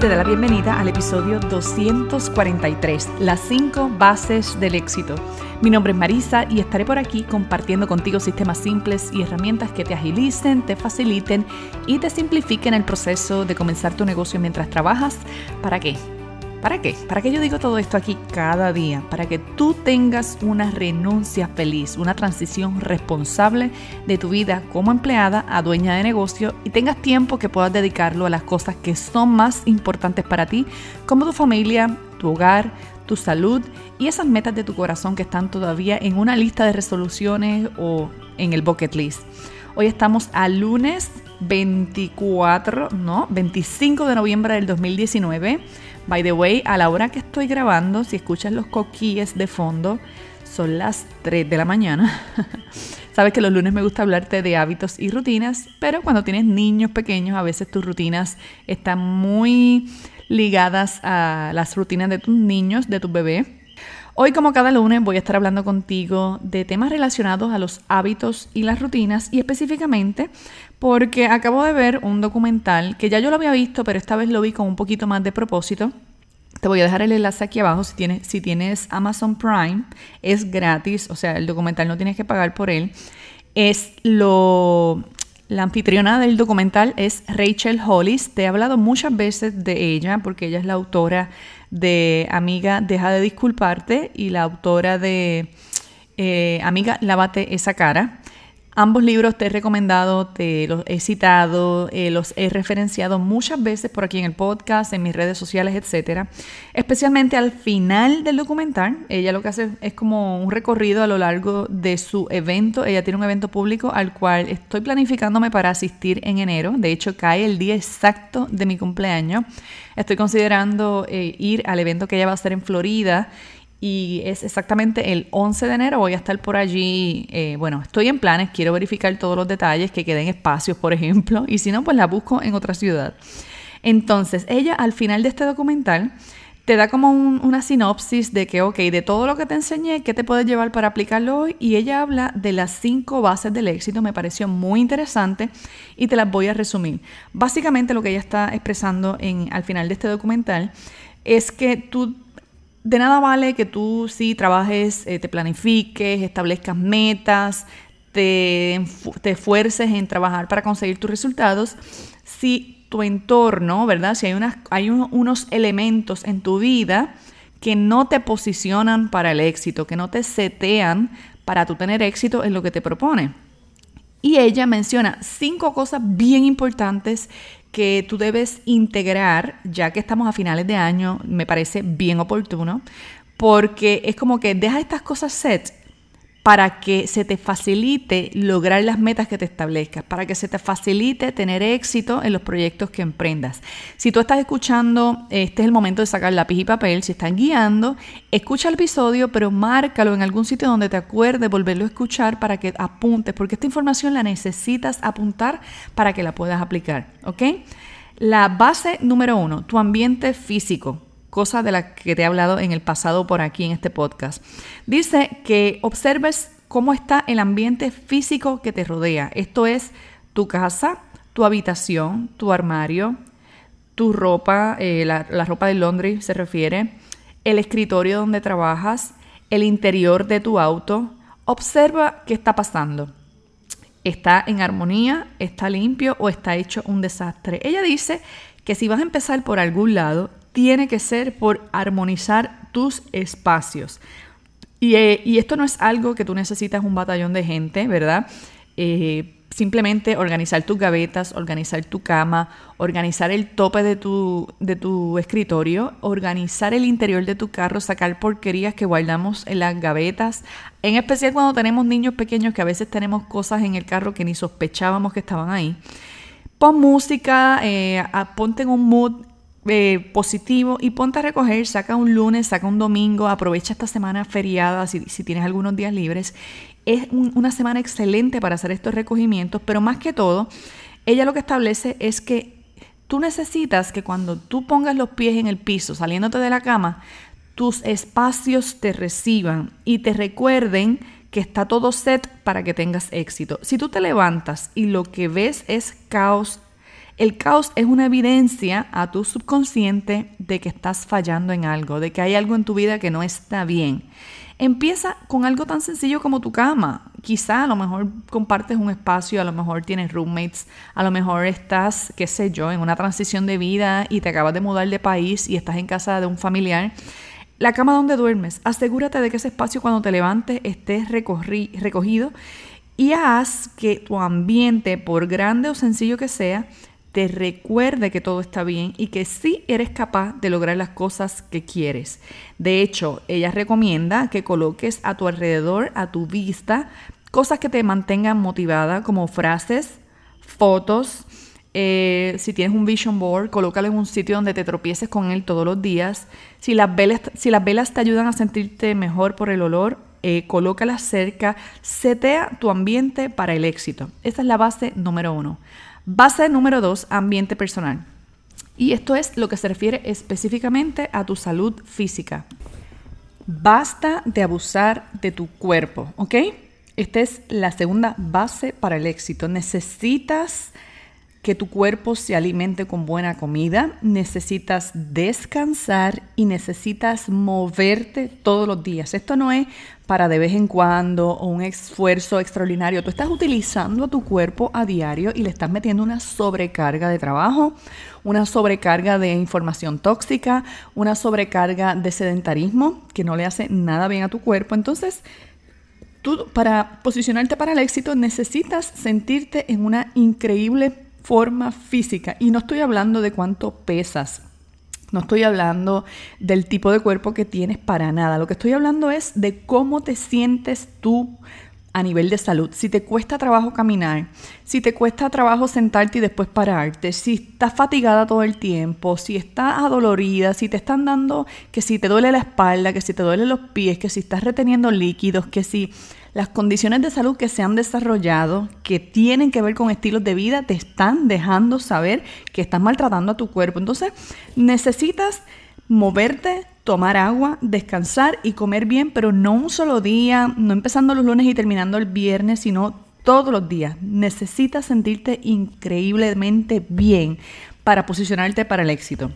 te da la bienvenida al episodio 243, las 5 bases del éxito. Mi nombre es Marisa y estaré por aquí compartiendo contigo sistemas simples y herramientas que te agilicen, te faciliten y te simplifiquen el proceso de comenzar tu negocio mientras trabajas. ¿Para qué? ¿Para qué? ¿Para qué yo digo todo esto aquí cada día? Para que tú tengas una renuncia feliz, una transición responsable de tu vida como empleada a dueña de negocio y tengas tiempo que puedas dedicarlo a las cosas que son más importantes para ti, como tu familia, tu hogar, tu salud y esas metas de tu corazón que están todavía en una lista de resoluciones o en el bucket list. Hoy estamos a lunes 24, no, 25 de noviembre del 2019. By the way, a la hora que estoy grabando, si escuchas los coquíes de fondo, son las 3 de la mañana. Sabes que los lunes me gusta hablarte de hábitos y rutinas, pero cuando tienes niños pequeños, a veces tus rutinas están muy ligadas a las rutinas de tus niños, de tu bebé. Hoy, como cada lunes, voy a estar hablando contigo de temas relacionados a los hábitos y las rutinas y específicamente porque acabo de ver un documental que ya yo lo había visto, pero esta vez lo vi con un poquito más de propósito te voy a dejar el enlace aquí abajo si tienes, si tienes Amazon Prime. Es gratis, o sea, el documental no tienes que pagar por él. Es lo... La anfitriona del documental es Rachel Hollis. Te he hablado muchas veces de ella porque ella es la autora de Amiga, deja de disculparte y la autora de eh, Amiga, lávate esa cara. Ambos libros te he recomendado, te los he citado, eh, los he referenciado muchas veces por aquí en el podcast, en mis redes sociales, etc. Especialmente al final del documental, ella lo que hace es como un recorrido a lo largo de su evento. Ella tiene un evento público al cual estoy planificándome para asistir en enero. De hecho, cae el día exacto de mi cumpleaños. Estoy considerando eh, ir al evento que ella va a hacer en Florida y es exactamente el 11 de enero. Voy a estar por allí. Eh, bueno, estoy en planes, quiero verificar todos los detalles, que queden espacios, por ejemplo, y si no, pues la busco en otra ciudad. Entonces, ella al final de este documental te da como una sinopsis de que, ok, de todo lo que te enseñé, ¿qué te puedes llevar para aplicarlo hoy? Y ella habla de las cinco bases del éxito, me pareció muy interesante y te las voy a resumir. Básicamente lo que ella está expresando en, al final de este documental es que tú de nada vale que tú sí trabajes, eh, te planifiques, establezcas metas, te, esfuerces en trabajar para conseguir tus resultados, si tu entorno, ¿verdad? Si hay, hay unos elementos en tu vida que no te posicionan para el éxito, que no te setean para tú tener éxito en lo que te propone. Y ella menciona cinco cosas bien importantes que tú debes integrar, ya que estamos a finales de año, me parece bien oportuno, porque es como que deja estas cosas set para que se te facilite lograr las metas que te establezcas, para que se te facilite tener éxito en los proyectos que emprendas. Si tú estás escuchando, este es el momento de sacar lápiz y papel, si estás guiando, escucha el episodio, pero márcalo en algún sitio donde te acuerdes volverlo a escuchar para que apuntes, porque esta información la necesitas apuntar para que la puedas aplicar, ¿ok? La base número uno, tu ambiente físico cosa de la que te he hablado en el pasado por aquí en este podcast. Dice que observes cómo está el ambiente físico que te rodea. Esto es tu casa, tu habitación, tu armario, tu ropa, eh, la, la, ropa de Londres se refiere, el escritorio donde trabajas, el interior de tu auto. Observa qué está pasando. ¿Está en armonía? ¿Está limpio? ¿O está hecho un desastre? Ella dice que si vas a empezar por algún lado, tiene que ser por armonizar tus espacios. Eh, y, esto no es algo que tú necesitas un batallón de gente, ¿verdad? Eh, simplemente organizar tus gavetas, organizar tu cama, organizar el tope de tu, escritorio, organizar el interior de tu carro, sacar porquerías que guardamos en las gavetas, en especial cuando tenemos niños pequeños que a veces tenemos cosas en el carro que ni sospechábamos que estaban ahí. Pon música, eh, ponte en un mood eh, positivo y ponte a recoger, saca un lunes, saca un domingo, aprovecha esta semana feriada si, tienes algunos días libres. Es una semana excelente para hacer estos recogimientos, pero más que todo, ella lo que establece es que tú necesitas que cuando tú pongas los pies en el piso, saliéndote de la cama, tus espacios te reciban y te recuerden que está todo set para que tengas éxito. Si tú te levantas y lo que ves es caos el caos es una evidencia a tu subconsciente de que estás fallando en algo, de que hay algo en tu vida que no está bien. Empieza con algo tan sencillo como tu cama. Quizá a lo mejor compartes un espacio, a lo mejor tienes roommates, a lo mejor estás, qué sé yo, en una transición de vida y te acabas de mudar de país y estás en casa de un familiar. La cama donde duermes, asegúrate de que ese espacio cuando te levantes esté recogido y haz que tu ambiente, por grande o sencillo que sea, te recuerde que todo está bien y que sí eres capaz de lograr las cosas que quieres. De hecho, ella recomienda que coloques a tu alrededor, a tu vista, cosas que te mantengan motivada, como frases, fotos. Eh, si tienes un vision board, colócalo en un sitio donde te tropieces con él todos los días. Si las velas, si las velas te ayudan a sentirte mejor por el olor, eh, colócala cerca, setea tu ambiente para el éxito. Esta es la base número uno. Base número dos, ambiente personal. Y esto es lo que se refiere específicamente a tu salud física. Basta de abusar de tu cuerpo, ¿ok? Esta es la segunda base para el éxito. Necesitas que tu cuerpo se alimente con buena comida, necesitas descansar y necesitas moverte todos los días. Esto no es para de vez en cuando o un esfuerzo extraordinario. Tú estás utilizando a tu cuerpo a diario y le estás metiendo una sobrecarga de trabajo, una sobrecarga de información tóxica, una sobrecarga de sedentarismo que no le hace nada bien a tu cuerpo. Entonces, tú para posicionarte para el éxito necesitas sentirte en una increíble forma física, y no estoy hablando de cuánto pesas, no estoy hablando del tipo de cuerpo que tienes para nada, lo que estoy hablando es de cómo te sientes tú a nivel de salud. Si te cuesta trabajo caminar, si te cuesta trabajo sentarte y después pararte, si estás fatigada todo el tiempo, si estás adolorida, si te están dando que si te duele la espalda, que si te duelen los pies, que si estás reteniendo líquidos, que si las condiciones de salud que se han desarrollado, que tienen que ver con estilos de vida, te están dejando saber que estás maltratando a tu cuerpo. Entonces, necesitas moverte, tomar agua, descansar y comer bien, pero no un solo día, no empezando los lunes y terminando el viernes, sino todos los días. Necesitas sentirte increíblemente bien para posicionarte para el éxito.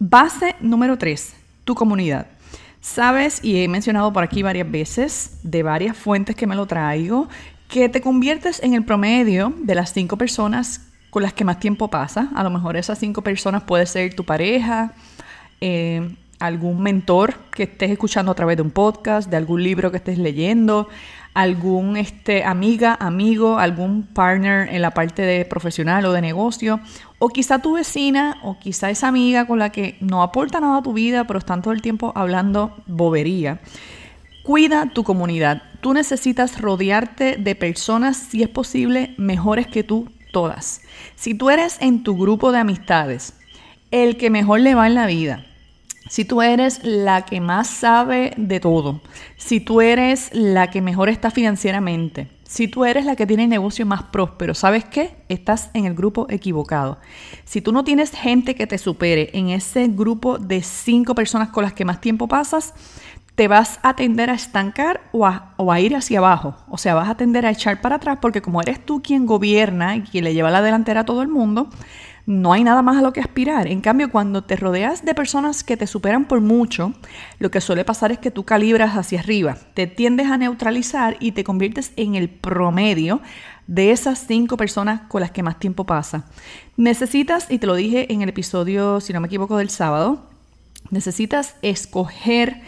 Base número 3, tu comunidad. Sabes, y he mencionado por aquí varias veces, de varias fuentes que me lo traigo, que te conviertes en el promedio de las cinco personas con las que más tiempo pasa. A lo mejor esas cinco personas puede ser tu pareja, eh, algún mentor que estés escuchando a través de un podcast, de algún libro que estés leyendo, algún este, amiga, amigo, algún partner en la parte de profesional o de negocio. O quizá tu vecina o quizá esa amiga con la que no aporta nada a tu vida, pero están todo el tiempo hablando bobería. Cuida tu comunidad. Tú necesitas rodearte de personas, si es posible, mejores que tú todas. Si tú eres en tu grupo de amistades el que mejor le va en la vida, si tú eres la que más sabe de todo, si tú eres la que mejor está financieramente, si tú eres la que tiene el negocio más próspero, ¿sabes qué? Estás en el grupo equivocado. Si tú no tienes gente que te supere en ese grupo de cinco personas con las que más tiempo pasas, te vas a tender a estancar o a, ir hacia abajo. O sea, vas a tender a echar para atrás porque como eres tú quien gobierna y quien le lleva la delantera a todo el mundo, no hay nada más a lo que aspirar. En cambio, cuando te rodeas de personas que te superan por mucho, lo que suele pasar es que tú calibras hacia arriba, te tiendes a neutralizar y te conviertes en el promedio de esas cinco personas con las que más tiempo pasa. Necesitas, y te lo dije en el episodio, si no me equivoco, del sábado, necesitas escoger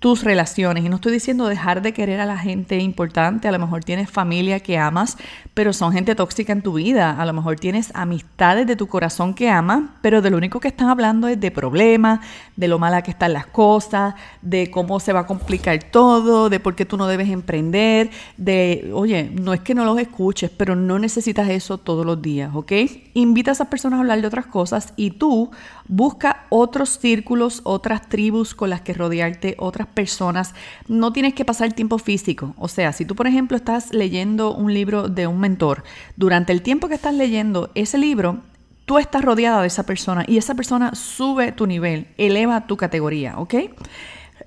tus relaciones. Y no estoy diciendo dejar de querer a la gente importante, a lo mejor tienes familia que amas, pero son gente tóxica en tu vida, a lo mejor tienes amistades de tu corazón que amas, pero de lo único que están hablando es de problemas, de lo mala que están las cosas, de cómo se va a complicar todo, de por qué tú no debes emprender, de, oye, no es que no los escuches, pero no necesitas eso todos los días, ¿ok? Invita a esas personas a hablar de otras cosas y tú busca otros círculos, otras tribus con las que rodearte, otras personas. No tienes que pasar tiempo físico. O sea, si tú, por ejemplo, estás leyendo un libro de un mentor, durante el tiempo que estás leyendo ese libro, tú estás rodeada de esa persona y esa persona sube tu nivel, eleva tu categoría, ¿ok?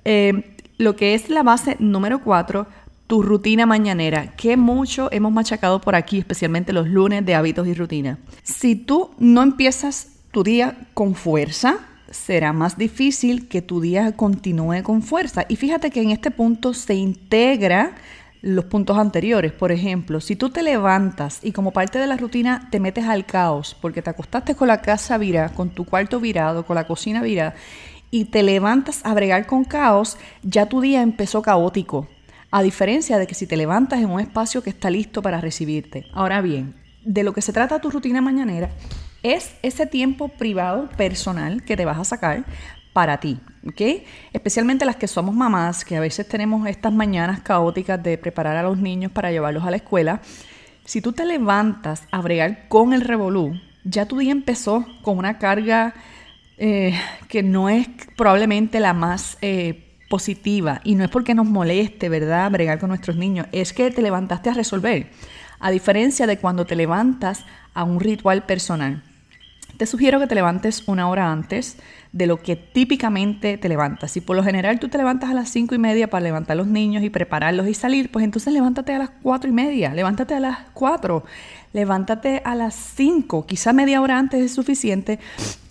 Eh, lo que es la base número cuatro, tu rutina mañanera, que mucho hemos machacado por aquí, especialmente los lunes de hábitos y rutina. Si tú no empiezas tu día con fuerza, será más difícil que tu día continúe con fuerza. Y fíjate que en este punto se integra los puntos anteriores. Por ejemplo, si tú te levantas y como parte de la rutina te metes al caos porque te acostaste con la casa virada, con tu cuarto virado, con la cocina virada, y te levantas a bregar con caos, ya tu día empezó caótico. A diferencia de que si te levantas en un espacio que está listo para recibirte. Ahora bien, de lo que se trata tu rutina mañanera es ese tiempo privado personal que te vas a sacar para ti, ¿ok? Especialmente las que somos mamás, que a veces tenemos estas mañanas caóticas de preparar a los niños para llevarlos a la escuela. Si tú te levantas a bregar con el revolú, ya tu día empezó con una carga eh, que no es probablemente la más eh, positiva y no es porque nos moleste, ¿verdad?, bregar con nuestros niños, es que te levantaste a resolver, a diferencia de cuando te levantas a un ritual personal. Te sugiero que te levantes una hora antes de lo que típicamente te levantas. Si por lo general tú te levantas a las cinco y media para levantar los niños y prepararlos y salir, pues entonces levántate a las cuatro y media, levántate a las cuatro, levántate a las cinco, quizá media hora antes es suficiente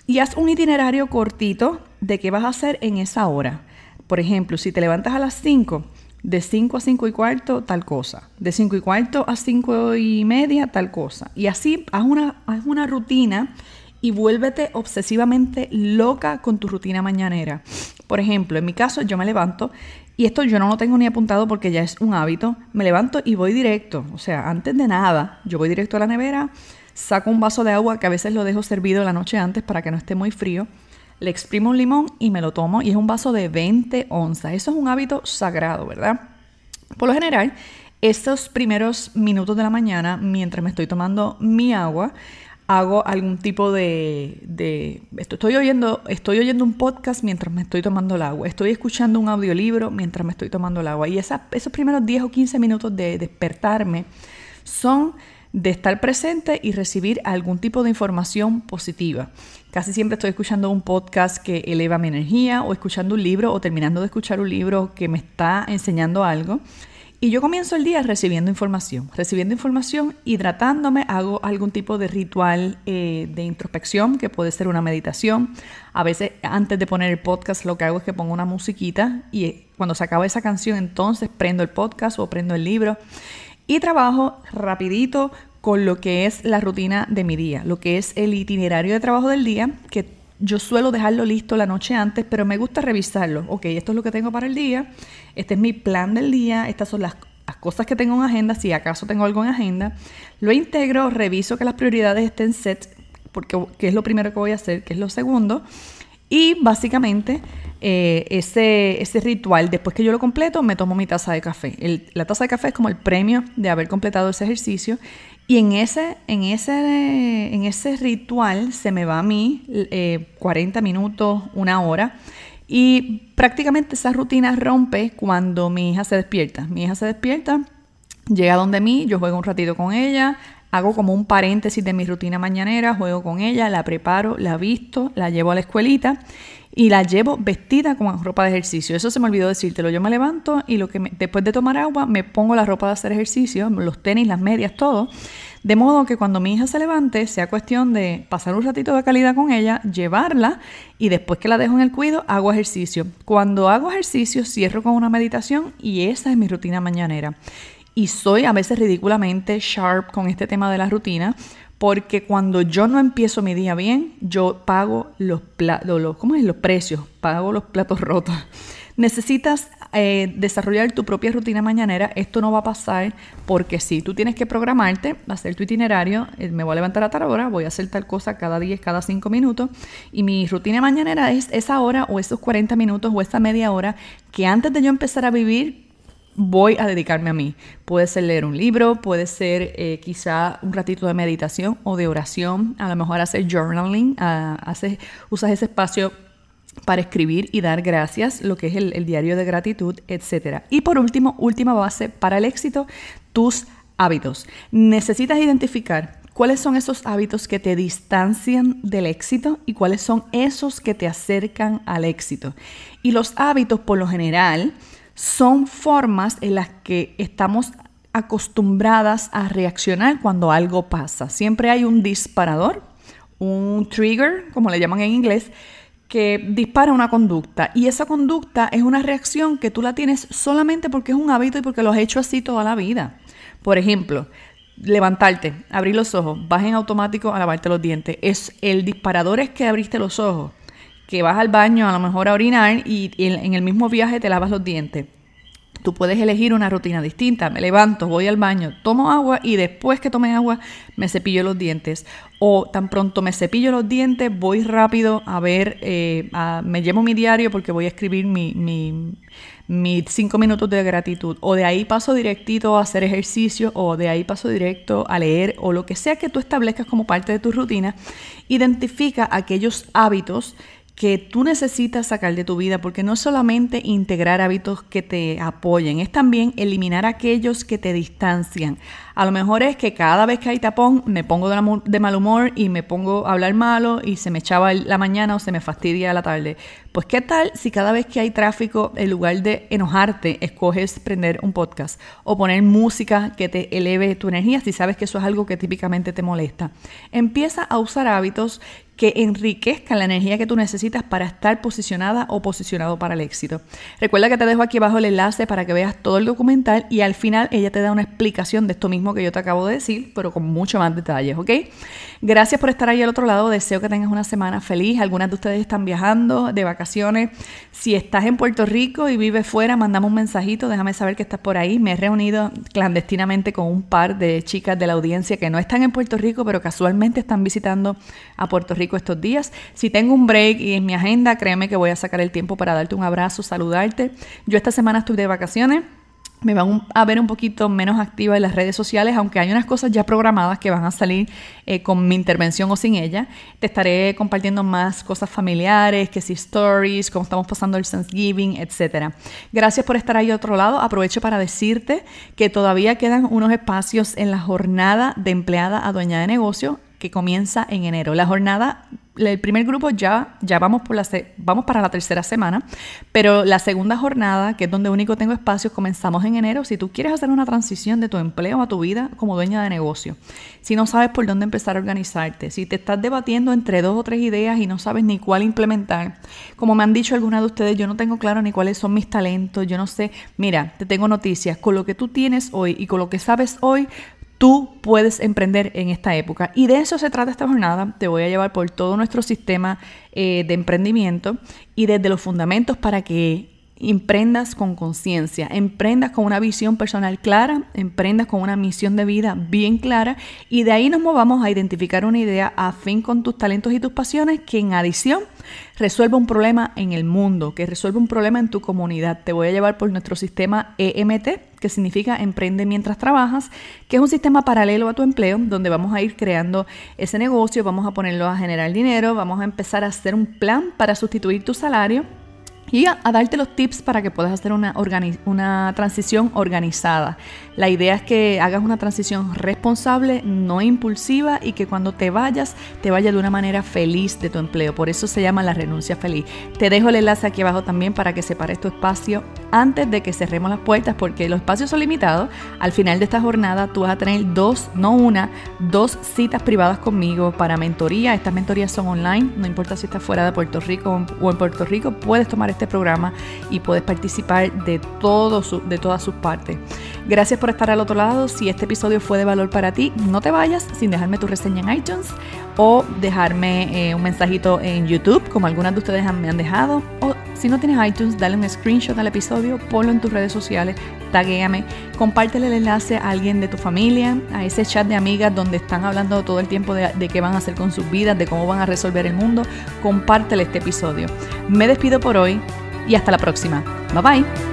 y haz un itinerario cortito de qué vas a hacer en esa hora. Por ejemplo, si te levantas a las 5, de 5 a 5 y cuarto, tal cosa. De 5 y cuarto a cinco y media, tal cosa. Y así haz una, haz una rutina y vuélvete obsesivamente loca con tu rutina mañanera. Por ejemplo, en mi caso yo me levanto y esto yo no lo tengo ni apuntado porque ya es un hábito. Me levanto y voy directo, o sea, antes de nada, yo voy directo a la nevera, saco un vaso de agua que a veces lo dejo servido la noche antes para que no esté muy frío, le exprimo un limón y me lo tomo y es un vaso de 20 onzas. Eso es un hábito sagrado, ¿verdad? Por lo general, estos primeros minutos de la mañana, mientras me estoy tomando mi agua, hago algún tipo de, de estoy oyendo, estoy oyendo un podcast mientras me estoy tomando el agua, estoy escuchando un audiolibro mientras me estoy tomando el agua. Y esas, esos primeros 10 o 15 minutos de despertarme son de estar presente y recibir algún tipo de información positiva. Casi siempre estoy escuchando un podcast que eleva mi energía o escuchando un libro o terminando de escuchar un libro que me está enseñando algo. Y yo comienzo el día recibiendo información, recibiendo información, hidratándome, hago algún tipo de ritual eh, de introspección, que puede ser una meditación. A veces antes de poner el podcast lo que hago es que pongo una musiquita y eh, cuando se acaba esa canción entonces prendo el podcast o prendo el libro y trabajo rapidito con lo que es la rutina de mi día, lo que es el itinerario de trabajo del día, que yo suelo dejarlo listo la noche antes, pero me gusta revisarlo. Ok, esto es lo que tengo para el día, este es mi plan del día, estas son las, cosas que tengo en agenda, si acaso tengo algo en agenda. Lo integro, reviso que las prioridades estén set, porque es lo primero que voy a hacer, que es lo segundo. Y básicamente eh, ese, ese, ritual, después que yo lo completo, me tomo mi taza de café. la taza de café es como el premio de haber completado ese ejercicio y en ese, en ese, en ese ritual se me va a mí 40 eh, minutos, una hora. Y prácticamente esa rutina rompe cuando mi hija se despierta. Mi hija se despierta, llega donde mí, yo juego un ratito con ella, hago como un paréntesis de mi rutina mañanera, juego con ella, la preparo, la visto, la llevo a la escuelita y la llevo vestida con ropa de ejercicio. Eso se me olvidó decírtelo. Yo me levanto y lo que después de tomar agua me pongo la ropa de hacer ejercicio, los tenis, las medias, todo. De modo que cuando mi hija se levante sea cuestión de pasar un ratito de calidad con ella, llevarla y después que la dejo en el cuido hago ejercicio. Cuando hago ejercicio cierro con una meditación y esa es mi rutina mañanera. Y soy a veces ridículamente sharp con este tema de la rutina porque cuando yo no empiezo mi día bien, yo pago los platos, los, ¿cómo es? Los precios, pago los platos rotos. Necesitas eh, desarrollar tu propia rutina mañanera. Esto no va a pasar porque si tú tienes que programarte, hacer tu itinerario, eh, me voy a levantar a tal hora, voy a hacer tal cosa cada 10, cada 5 minutos. Y mi rutina mañanera es esa hora o esos 40 minutos o esa media hora que antes de yo empezar a vivir voy a dedicarme a mí. Puede ser leer un libro, puede ser eh, quizá un ratito de meditación o de oración, a lo mejor hacer journaling, ah, usas ese espacio para escribir y dar gracias, lo que es el, el diario de gratitud, etc. Y por último, última base para el éxito, tus hábitos. Necesitas identificar cuáles son esos hábitos que te distancian del éxito y cuáles son esos que te acercan al éxito. Y los hábitos, por lo general, son formas en las que estamos acostumbradas a reaccionar cuando algo pasa. Siempre hay un disparador, un trigger, como le llaman en inglés, que dispara una conducta. Y esa conducta es una reacción que tú la tienes solamente porque es un hábito y porque lo has hecho así toda la vida. Por ejemplo, levantarte, abrir los ojos, vas en automático a lavarte los dientes. Es, el disparador es que abriste los ojos que vas al baño a lo mejor a orinar y en el mismo viaje te lavas los dientes. Tú puedes elegir una rutina distinta. Me levanto, voy al baño, tomo agua y después que tome agua me cepillo los dientes. O tan pronto me cepillo los dientes, voy rápido a ver, eh, me llevo mi diario porque voy a escribir mis cinco minutos de gratitud. O de ahí paso directito a hacer ejercicio o de ahí paso directo a leer o lo que sea que tú establezcas como parte de tu rutina. Identifica aquellos hábitos que tú necesitas sacar de tu vida, porque no solamente integrar hábitos que te apoyen, es también eliminar aquellos que te distancian. A lo mejor es que cada vez que hay tapón me pongo de mal humor y me pongo a hablar malo y se me echaba la mañana o se me fastidia la tarde. Pues qué tal si cada vez que hay tráfico, en lugar de enojarte, escoges prender un podcast o poner música que te eleve tu energía si sabes que eso es algo que típicamente te molesta. Empieza a usar hábitos que enriquezcan la energía que tú necesitas para estar posicionada o posicionado para el éxito. Recuerda que te dejo aquí abajo el enlace para que veas todo el documental y al final ella te da una explicación de esto mismo que yo te acabo de decir, pero con mucho más detalles, ¿ok? Gracias por estar ahí al otro lado, deseo que tengas una semana feliz, algunas de ustedes están viajando de vacaciones vacaciones. Si estás en Puerto Rico y vives fuera, mandame un mensajito, déjame saber que estás por ahí. Me he reunido clandestinamente con un par de chicas de la audiencia que no están en Puerto Rico, pero casualmente están visitando a Puerto Rico estos días. Si tengo un break y en mi agenda, créeme que voy a sacar el tiempo para darte un abrazo, saludarte. Yo esta semana estuve de vacaciones me van a ver un poquito menos activa en las redes sociales, aunque hay unas cosas ya programadas que van a salir eh, con mi intervención o sin ella. Te estaré compartiendo más cosas familiares, que si stories, cómo estamos pasando el Thanksgiving, etc. Gracias por estar ahí otro lado. Aprovecho para decirte que todavía quedan unos espacios en la jornada de empleada a dueña de negocio que comienza en enero. La jornada el primer grupo ya, ya vamos, por la vamos para la tercera semana, pero la segunda jornada, que es donde único tengo espacios, comenzamos en enero. Si tú quieres hacer una transición de tu empleo a tu vida como dueña de negocio, si no sabes por dónde empezar a organizarte, si te estás debatiendo entre dos o tres ideas y no sabes ni cuál implementar, como me han dicho algunas de ustedes, yo no tengo claro ni cuáles son mis talentos, yo no sé, mira, te tengo noticias, con lo que tú tienes hoy y con lo que sabes hoy, tú puedes emprender en esta época. Y de eso se trata esta jornada. Te voy a llevar por todo nuestro sistema eh, de emprendimiento y desde los fundamentos para que emprendas con conciencia, emprendas con una visión personal clara, emprendas con una misión de vida bien clara y de ahí nos movamos a identificar una idea afín con tus talentos y tus pasiones que en adición resuelva un problema en el mundo, que resuelva un problema en tu comunidad. Te voy a llevar por nuestro sistema EMT, que significa Emprende mientras trabajas, que es un sistema paralelo a tu empleo, donde vamos a ir creando ese negocio, vamos a ponerlo a generar dinero, vamos a empezar a hacer un plan para sustituir tu salario y a, darte los tips para que puedas hacer una, una transición organizada. La idea es que hagas una transición responsable, no impulsiva y que cuando te vayas, te vayas de una manera feliz de tu empleo. Por eso se llama la renuncia feliz. Te dejo el enlace aquí abajo también para que separes tu espacio antes de que cerremos las puertas porque los espacios son limitados. Al final de esta jornada tú vas a tener dos, no una, dos citas privadas conmigo para mentoría. Estas mentorías son online, no importa si estás fuera de Puerto Rico o en Puerto Rico, puedes tomar este programa y puedes participar de, todo de todas sus partes. Gracias por estar al otro lado. Si este episodio fue de valor para ti, no te vayas sin dejarme tu reseña en iTunes o dejarme eh, un mensajito en YouTube, como algunas de ustedes me han dejado. O si no tienes iTunes, dale un screenshot al episodio, ponlo en tus redes sociales taguéame, compártele el enlace a alguien de tu familia, a ese chat de amigas donde están hablando todo el tiempo de, de, qué van a hacer con sus vidas, de cómo van a resolver el mundo, compártele este episodio. Me despido por hoy y hasta la próxima. Bye bye.